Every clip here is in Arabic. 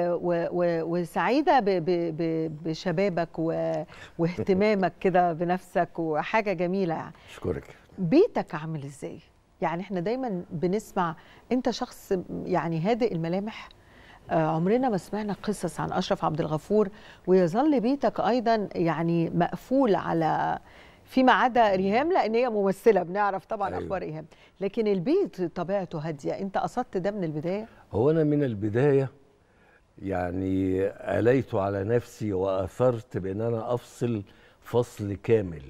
وسعيده بشبابك واهتمامك كده بنفسك وحاجه جميله يعني اشكرك بيتك عامل ازاي يعني احنا دايما بنسمع انت شخص يعني هادئ الملامح آه، عمرنا ما سمعنا قصص عن اشرف عبد الغفور ويظل بيتك ايضا يعني مقفول على فيما عدا ريهام لان هي ممثله بنعرف طبعا أيوة. اخبار ريهام لكن البيت طبيعته هاديه انت قصدت ده من البدايه هو انا من البدايه يعني أليت على نفسي وأثرت بأن أنا أفصل فصل كامل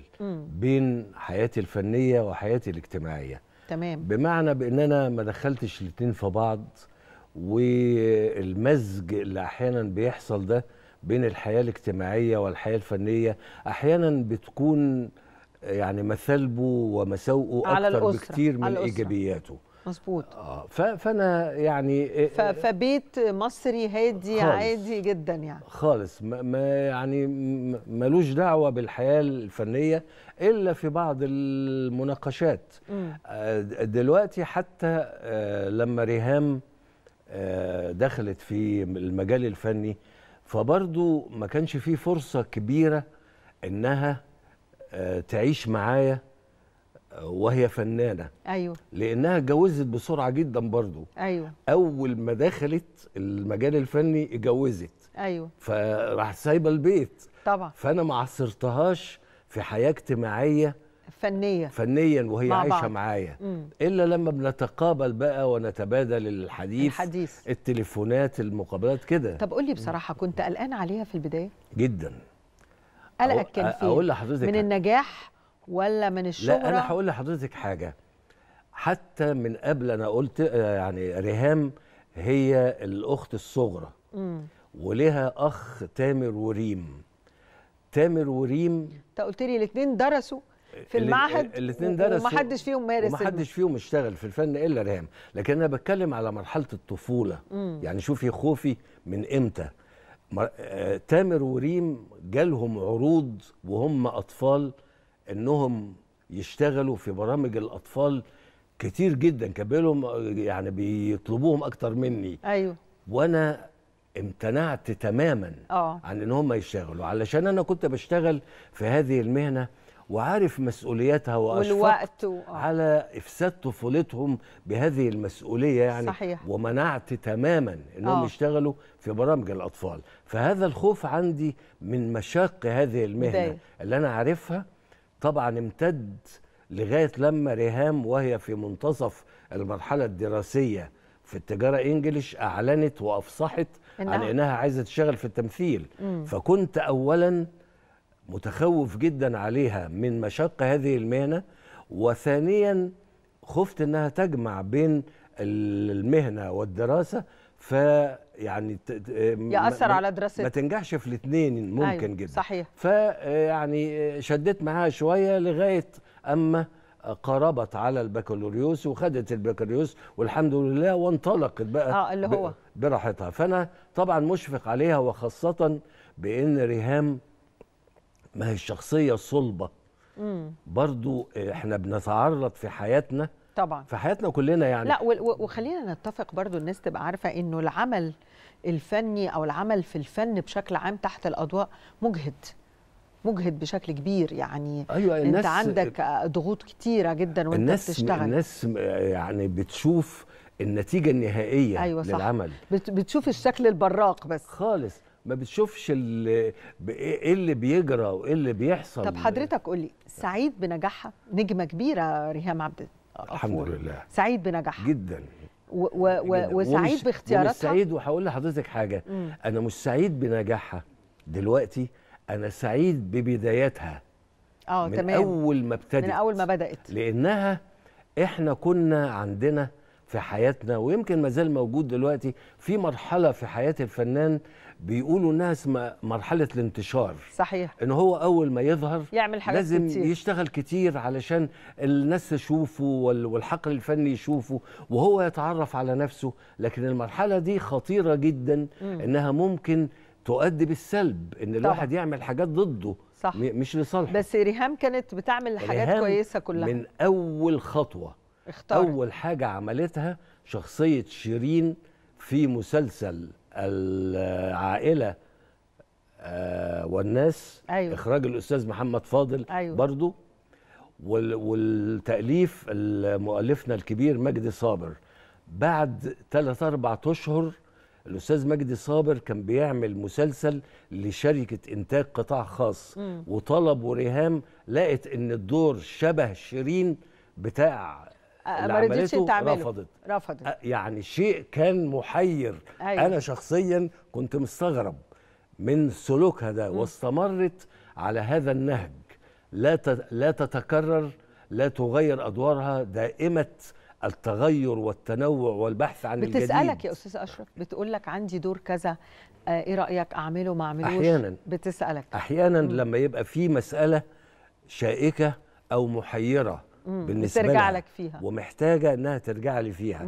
بين حياتي الفنية وحياتي الاجتماعية تمام بمعنى بأن أنا ما دخلتش الاتنين في بعض والمزج اللي أحيانا بيحصل ده بين الحياة الاجتماعية والحياة الفنية أحيانا بتكون يعني مثالبه ومساوئه أكتر بكتير من إيجابياته مظبوط آه فانا يعني آه، فبيت مصري هادي عادي جدا يعني خالص ما يعني ملوش دعوه بالحياه الفنيه الا في بعض المناقشات آه دلوقتي حتى آه، لما ريهام آه، دخلت في المجال الفني فبرضو ما كانش في فرصه كبيره انها تعيش معايا وهي فنانه ايوه لانها اتجوزت بسرعه جدا برضو ايوه اول ما دخلت المجال الفني اتجوزت ايوه فراح سايبه البيت طبعا فانا ما عصرتهاش في حياه اجتماعيه فنية فنيا وهي مع عايشه معايا الا لما بنتقابل بقى ونتبادل الحديث الحديث التليفونات المقابلات كده طب قول لي بصراحه كنت قلقان عليها في البدايه جدا قلقك كان فيه اقول لحضرتك من النجاح ولا من الشهره لا انا هقول لحضرتك حاجه حتى من قبل انا قلت آه، يعني ريهام هي الاخت الصغرى ولها اخ تامر وريم تامر وريم انت قلت لي الاثنين درسوا في المعهد الاثنين درسوا ومحدش فيهم مارس ومحدش فيهم اشتغل في الفن الا ريهام لكن انا بتكلم على مرحله الطفوله مم. يعني شوفي خوفي من امتى آه، تامر وريم جالهم عروض وهم اطفال انهم يشتغلوا في برامج الاطفال كتير جدا كان يعني بيطلبوهم اكتر مني ايوه وانا امتنعت تماما أوه. عن ان هم يشتغلوا علشان انا كنت بشتغل في هذه المهنه وعارف مسؤولياتها والوقت آه. على افساد طفولتهم بهذه المسؤوليه يعني صحيح. ومنعت تماما انهم أوه. يشتغلوا في برامج الاطفال فهذا الخوف عندي من مشاق هذه المهنه بداية. اللي انا عارفها طبعا امتد لغايه لما ريهام وهي في منتصف المرحله الدراسيه في التجاره انجلش اعلنت وافصحت إنها. عن انها عايزه تشتغل في التمثيل مم. فكنت اولا متخوف جدا عليها من مشق هذه المهنه وثانيا خفت انها تجمع بين المهنه والدراسه ف يعني ياثر على دراستها ما تنجحش في الاثنين ممكن أيوة جدا صحيح فيعني آه، آه، شديت معاها شويه لغايه اما آه، قربت على البكالوريوس وخدت البكالوريوس والحمد لله وانطلقت بقى اه اللي هو براحتها فانا طبعا مشفق عليها وخاصه بان ريهام ما هي الشخصيه الصلبه برضو احنا بنتعرض في حياتنا طبعا في حياتنا كلنا يعني لا وخلينا نتفق برضو الناس تبقى عارفه انه العمل الفني او العمل في الفن بشكل عام تحت الاضواء مجهد مجهد بشكل كبير يعني أيوة انت عندك ضغوط كتيره جدا وانت الناس بتشتغل الناس يعني بتشوف النتيجه النهائيه أيوة صح. للعمل بتشوف الشكل البراق بس خالص ما بتشوفش اللي ايه اللي بيجرى وايه اللي بيحصل طب حضرتك قولي سعيد بنجاحها نجمه كبيره ريهام عبد الحمد لله سعيد بنجاحها جدا و و وسعيد باختياراتها مش سعيد وهقول لحضرتك حاجه مم. انا مش سعيد بنجاحها دلوقتي انا سعيد ببداياتها اه تمام من اول ما ابتدت من اول ما بدات لانها احنا كنا عندنا في حياتنا ويمكن ما زال موجود دلوقتي في مرحله في حياه الفنان بيقولوا انها اسمها مرحله الانتشار صحيح ان هو اول ما يظهر يعمل حاجات لازم كتير. يشتغل كتير علشان الناس تشوفه والحقل الفني يشوفه وهو يتعرف على نفسه لكن المرحله دي خطيره جدا مم. انها ممكن تؤدي بالسلب ان الواحد طبعا. يعمل حاجات ضده صح. مش لصالحه بس ريهام كانت بتعمل حاجات كويسه كلها من اول خطوه اختار. اول حاجه عملتها شخصيه شيرين في مسلسل العائله آه، والناس أيوة. اخراج الاستاذ محمد فاضل أيوة. برضو والتاليف مؤلفنا الكبير مجدي صابر بعد ثلاثة أربعة اشهر الاستاذ مجدي صابر كان بيعمل مسلسل لشركه انتاج قطاع خاص م. وطلب وريهام لقت ان الدور شبه شيرين بتاع ما رضيتش تعمله رفضت رفضت يعني شيء كان محير أيوة. انا شخصيا كنت مستغرب من سلوكها ده واستمرت على هذا النهج لا لا تتكرر لا تغير ادوارها دائمه التغير والتنوع والبحث عن بتسألك الجديد بتسألك يا أستاذ أشرف بتقول لك عندي دور كذا آه إيه رأيك أعمله ما أعملوش أحيانا بتسألك أحيانا م. لما يبقى في مسألة شائكة أو محيرة بالنسبه لها لك فيها ومحتاجه انها ترجع لي فيها